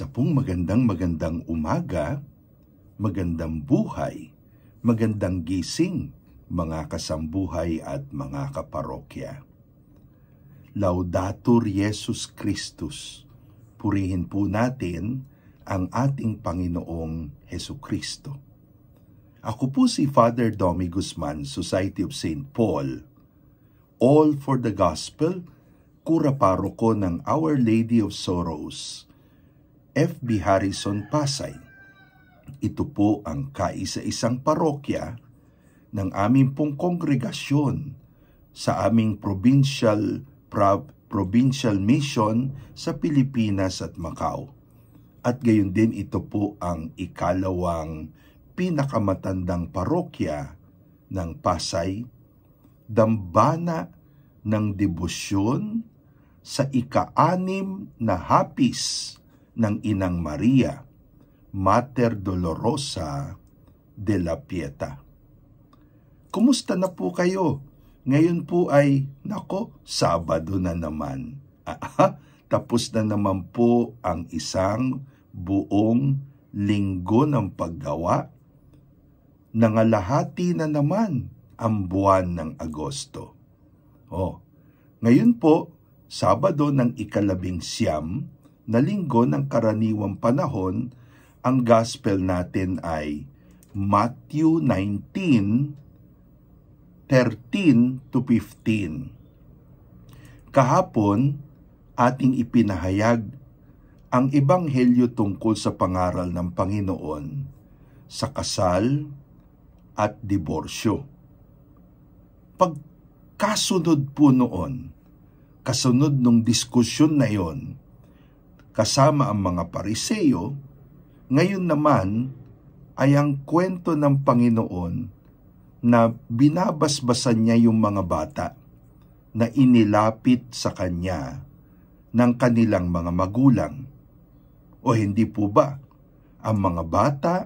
isa pong magandang magandang umaga, magandang buhay, magandang gising, mga kasambuhay at mga kaparokya. Laudator Jesus Kristus, purihin po natin ang ating Panginoong Heso Kristo. Ako po si Father Domi Guzman, Society of St. Paul, All for the Gospel, kura paroko ng Our Lady of Sorrows, F.B. Harrison Pasay. Ito po ang kaisa-isang parokya ng aming pong kongregasyon sa aming provincial prov- provincial mission sa Pilipinas at Macau. At gayon din ito po ang ikalawang pinakamatandang parokya ng Pasay, dambana ng debosyon sa ika na hapis ng Inang Maria, Mater Dolorosa de la Pieta. Kumusta na po kayo? Ngayon po ay, nako, Sabado na naman. Aha, tapos na naman po ang isang buong linggo ng paggawa. Nangalahati na naman ang buwan ng Agosto. Oh, ngayon po, Sabado ng ikalabing siyam na linggo ng karaniwang panahon, ang gospel natin ay Matthew 19, 13 to 15. Kahapon, ating ipinahayag ang ebanghelyo tungkol sa pangaral ng Panginoon sa kasal at diborsyo. Pagkasunod po noon, kasunod ng diskusyon na iyon, kasama ang mga pariseyo, ngayon naman ay ang kwento ng Panginoon na binabasbasan niya yung mga bata na inilapit sa kanya ng kanilang mga magulang. O hindi po ba ang mga bata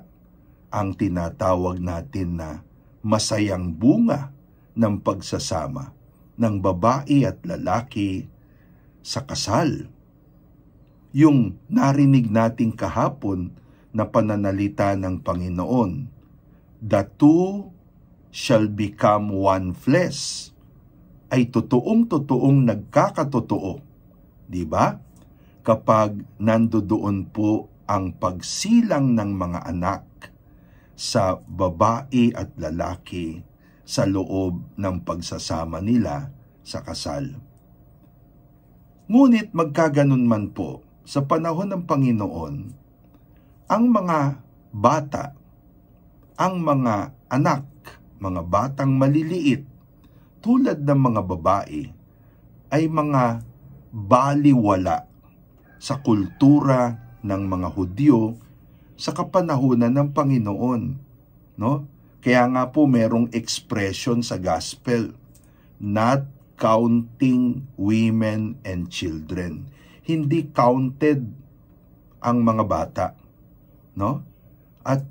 ang tinatawag natin na masayang bunga ng pagsasama ng babae at lalaki sa kasal? yung narinig nating kahapon na pananalita ng Panginoon. The two shall become one flesh ay totoong-totoong nagkakatotoo. Di ba? Kapag nandoon po ang pagsilang ng mga anak sa babae at lalaki sa loob ng pagsasama nila sa kasal. Ngunit magkaganon man po, sa panahon ng Panginoon, ang mga bata, ang mga anak, mga batang maliliit, tulad ng mga babae, ay mga baliwala sa kultura ng mga Hudyo sa kapanahunan ng Panginoon. No? Kaya nga po merong expression sa gospel, not counting women and children hindi counted ang mga bata. No? At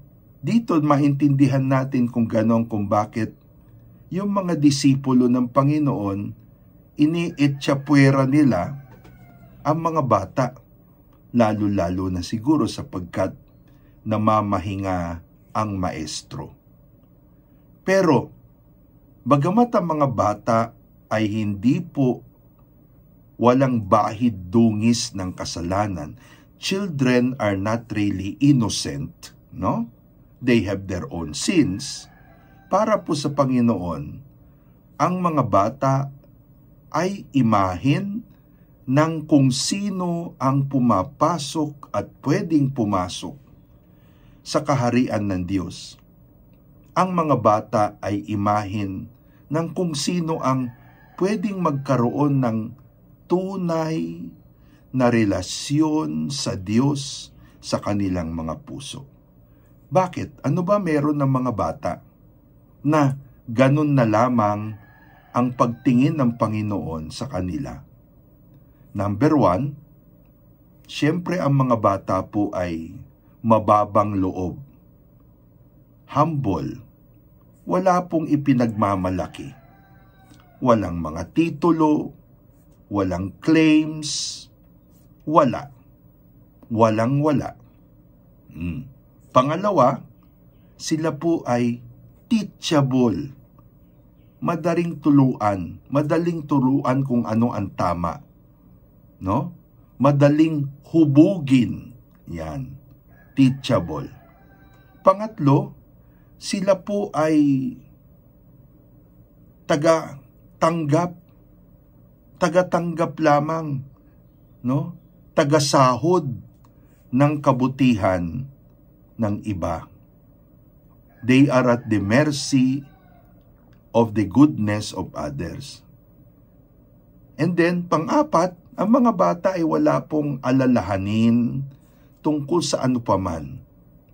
dito maintindihan natin kung ganon kung bakit yung mga disipulo ng Panginoon iniitsapwera nila ang mga bata lalo-lalo na siguro sapagkat namamahinga ang maestro. Pero, bagamat ang mga bata ay hindi po walang bahid dungis ng kasalanan. Children are not really innocent, no? They have their own sins. Para po sa Panginoon, ang mga bata ay imahin ng kung sino ang pumapasok at pwedeng pumasok sa kaharian ng Diyos. Ang mga bata ay imahin ng kung sino ang pwedeng magkaroon ng tunay na relasyon sa Diyos sa kanilang mga puso. Bakit? Ano ba meron ng mga bata na ganun na lamang ang pagtingin ng Panginoon sa kanila? Number one, siyempre ang mga bata po ay mababang loob, humble, wala pong ipinagmamalaki, walang mga titulo, walang claims, wala. Walang wala. Hmm. Pangalawa, sila po ay teachable. Madaling tuluan, madaling turuan kung ano ang tama. No? Madaling hubugin. Yan. Teachable. Pangatlo, sila po ay taga tanggap tagatanggap lamang, no? tagasahod ng kabutihan ng iba. They are at the mercy of the goodness of others. And then, pang-apat, ang mga bata ay wala pong alalahanin tungkol sa ano paman.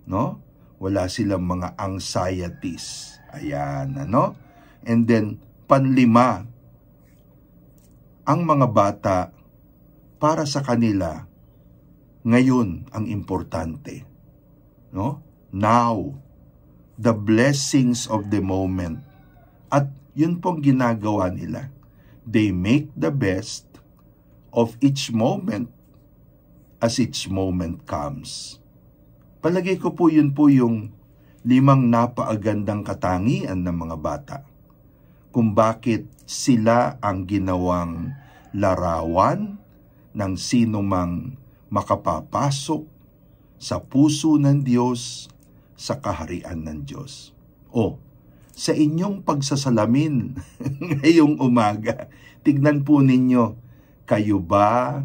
No? Wala silang mga anxieties. Ayan, ano? And then, panlima, ang mga bata para sa kanila ngayon ang importante. No? Now, the blessings of the moment. At yun pong ginagawa nila. They make the best of each moment as each moment comes. Palagay ko po yun po yung limang napaagandang katangian ng mga bata kung bakit sila ang ginawang larawan ng sino mang makapapasok sa puso ng Diyos, sa kaharian ng Diyos. O, sa inyong pagsasalamin ngayong umaga, tignan po ninyo, kayo ba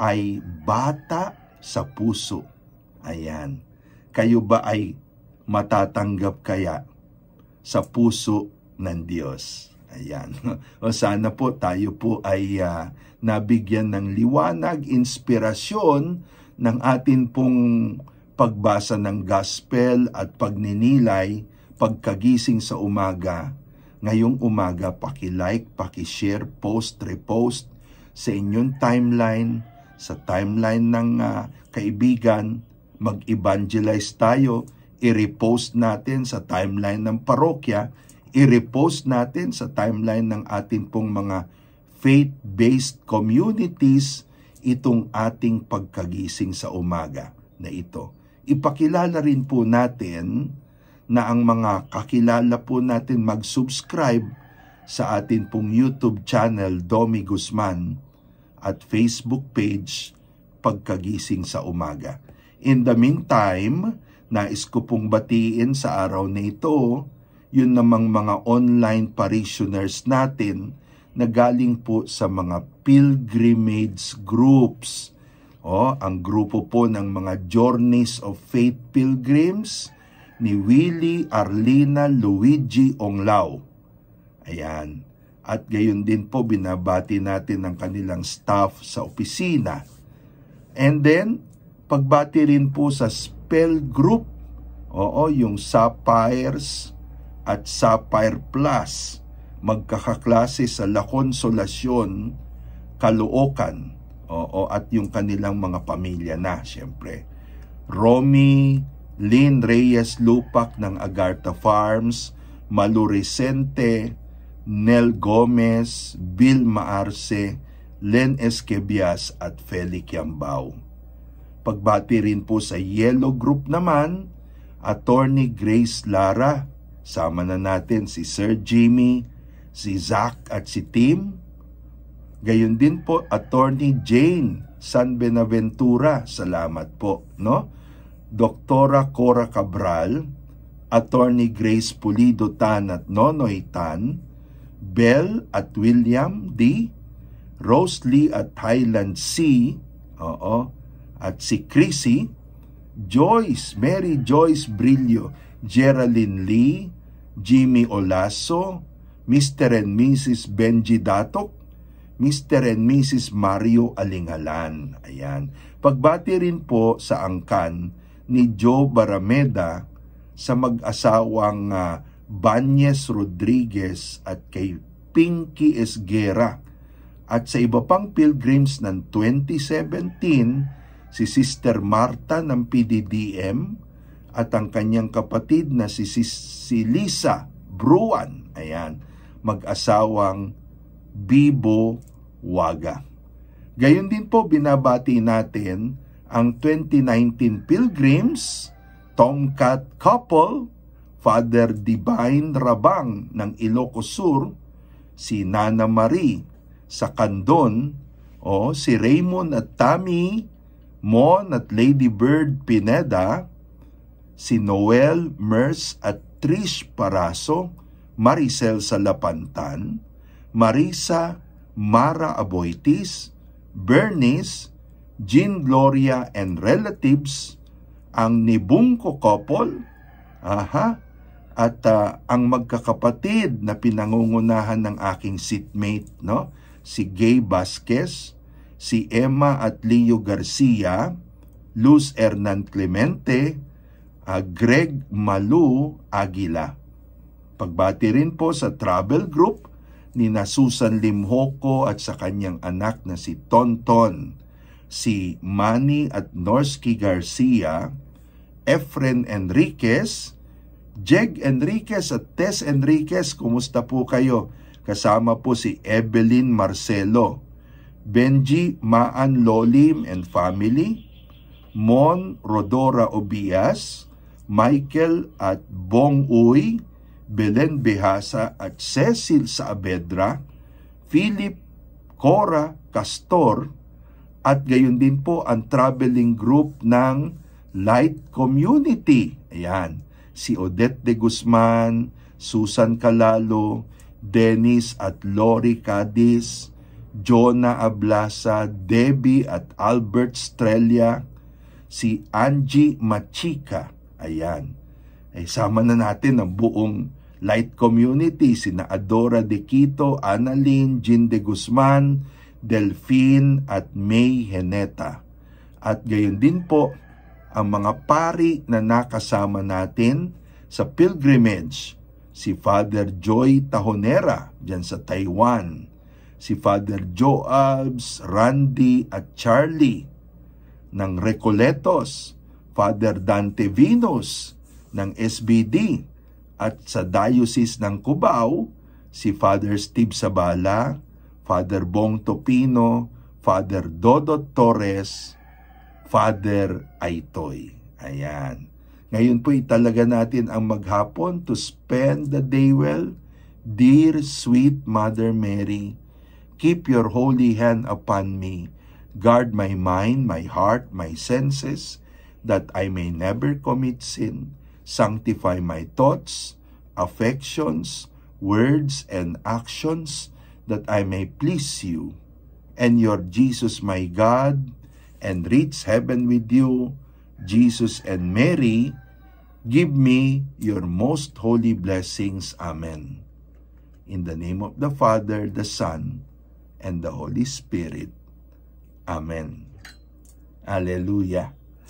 ay bata sa puso? Ayan. Kayo ba ay matatanggap kaya sa puso ng Diyos. Ayan. O sana po tayo po ay uh, nabigyan ng liwanag, inspirasyon ng atin pong pagbasa ng gospel at pagninilay pagkagising sa umaga. Ngayong umaga, paki-like, paki-share, post, repost sa inyong timeline, sa timeline ng uh, kaibigan, mag-evangelize tayo, i-repost natin sa timeline ng parokya, i-repost natin sa timeline ng atin pong mga faith-based communities itong ating pagkagising sa umaga na ito. Ipakilala rin po natin na ang mga kakilala po natin mag-subscribe sa atin pong YouTube channel Domi Guzman at Facebook page Pagkagising sa Umaga. In the meantime, nais ko pong batiin sa araw na ito yun namang mga online parishioners natin na galing po sa mga pilgrimage groups. O, ang grupo po ng mga Journeys of Faith Pilgrims ni Willie Arlina Luigi Onglao. Ayan. At gayon din po binabati natin ang kanilang staff sa opisina. And then, pagbati rin po sa spell group. Oo, yung sapphires, at Sapphire Plus, magkakaklase sa La Consolacion, Caloocan, o, at yung kanilang mga pamilya na, syempre. Romy, Lynn Reyes Lupak ng Agarta Farms, Malu Vicente, Nel Gomez, Bill Maarse, Len Esquebias at Feli Kiambao. Pagbati rin po sa Yellow Group naman, Attorney Grace Lara, Sama na natin si Sir Jimmy, si Zach at si Tim. Gayon din po Attorney Jane San Benaventura, salamat po, no? Doktora Cora Cabral, Attorney Grace Pulido Tan at Nonoy Tan, Bell at William D, Rose Lee at Highland C, oo, at si Chrissy, Joyce, Mary Joyce Brillo, Geraldine Lee, Jimmy Olaso, Mr. and Mrs. Benji Datok, Mr. and Mrs. Mario Alingalan. Ayan. Pagbati rin po sa angkan ni Joe Barameda sa mag-asawang uh, Banyes Rodriguez at kay Pinky Esguera. At sa iba pang pilgrims ng 2017, si Sister Marta ng PDDM, at ang kanyang kapatid na si, si, si Lisa Bruan, ayan, mag-asawang Bibo Waga. Gayon din po binabati natin ang 2019 Pilgrims, Tomcat Couple, Father Divine Rabang ng Ilocos Sur, si Nana Marie sa Kandon, o oh, si Raymond at Tammy Mon at Lady Bird Pineda, si Noel Mers at Trish Paraso, Maricel Salapantan, Marisa Mara Aboitis, Bernice, Jean Gloria and relatives, ang Nibungko couple, aha, at uh, ang magkakapatid na pinangungunahan ng aking seatmate, no? si Gay Vasquez, si Emma at Leo Garcia, Luz Hernan Clemente, uh, Greg Malu Aguila. Pagbati rin po sa travel group ni na Susan Limhoko at sa kanyang anak na si Tonton, si Manny at Norsky Garcia, Efren Enriquez, Jeg Enriquez at Tess Enriquez, kumusta po kayo? Kasama po si Evelyn Marcelo, Benji Maan Lolim and family, Mon Rodora Obias, Michael at Bong Uy, Belen Behasa at Cecil Saavedra, Philip Cora Castor, at gayon din po ang traveling group ng Light Community. Ayan, si Odette de Guzman, Susan Kalalo, Dennis at Lori Cadiz, Jonah Ablasa, Debbie at Albert Strelia, si Angie Machika. Ayan. Ay eh, sama na natin ang buong light community. Sina Adora De Quito, Annalyn, Jean De Guzman, Delphine at May Heneta. At gayon din po ang mga pari na nakasama natin sa pilgrimage. Si Father Joy Tahonera dyan sa Taiwan. Si Father Joabs, Randy at Charlie ng Recoletos Father Dante Vinos ng SBD at sa Diocese ng Cubao, si Father Steve Sabala, Father Bong Topino, Father Dodo Torres, Father Aitoy. Ayan. Ngayon po italaga natin ang maghapon to spend the day well. Dear sweet Mother Mary, keep your holy hand upon me. Guard my mind, my heart, my senses, that I may never commit sin. Sanctify my thoughts, affections, words, and actions, that I may please you. And your Jesus, my God, and reach heaven with you, Jesus and Mary, give me your most holy blessings. Amen. In the name of the Father, the Son, and the Holy Spirit. Amen. Hallelujah.